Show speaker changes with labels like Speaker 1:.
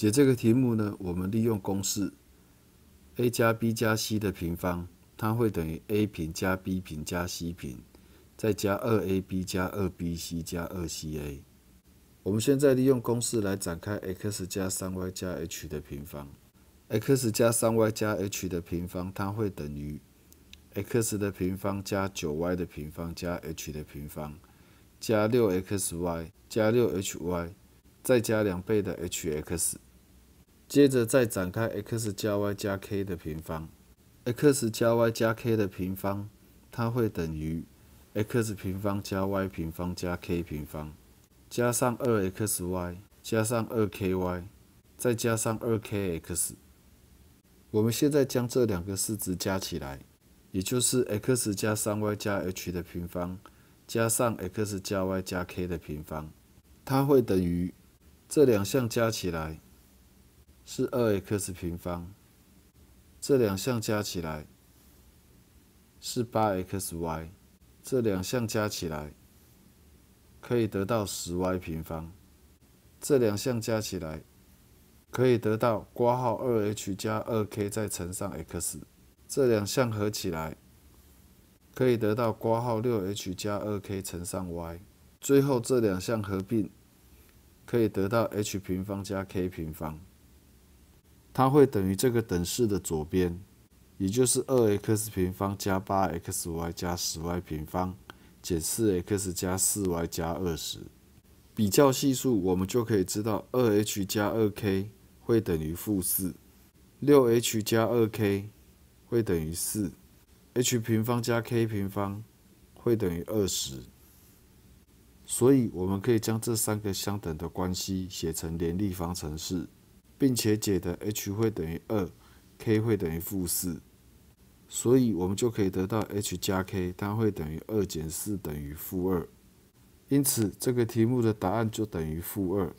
Speaker 1: 解这个题目呢，我们利用公式 a 加 b 加 c 的平方，它会等于 a 平加 b 平加 c 平，再加二 ab 加二 bc 加二 ca。我们现在利用公式来展开 x 加三 y 加 h 的平方。x 加三 y 加 h 的平方，它会等于 x 的平方加九 y 的平方加 h 的平方，加六 xy 加六 hy，再加两倍的 hx。接着再展开 x 加 y 加 k 的平方，x 加 y 加 k 的平方，它会等于 x 平方加 y 平方加 k 平方，加上 2xy 加上 2ky，再加上 2kx。我们现在将这两个式子加起来，也就是 x 加 3y 加 h 的平方加上 x 加 y 加 k 的平方，它会等于这两项加起来。是二 x 平方，这两项加起来是八 xy，这两项加起来可以得到十 y 平方，这两项加起来可以得到括号二 h 加二 k 再乘上 x，这两项合起来可以得到括号六 h 加二 k 乘上 y，最后这两项合并可以得到 h 平方加 k 平方。它会等于这个等式的左边，也就是二 x 平方加八 xy 加十 y 平方减四 x 加四 y 加二十。比较系数，我们就可以知道二 h 加二 k 会等于负四，六 h 加二 k 会等于四，h 平方加 k 平方会等于二十。所以，我们可以将这三个相等的关系写成联立方程式。并且解的 h 会等于二，k 会等于负四，所以我们就可以得到 h 加 k 它会等于二减四等于负二，因此这个题目的答案就等于负二。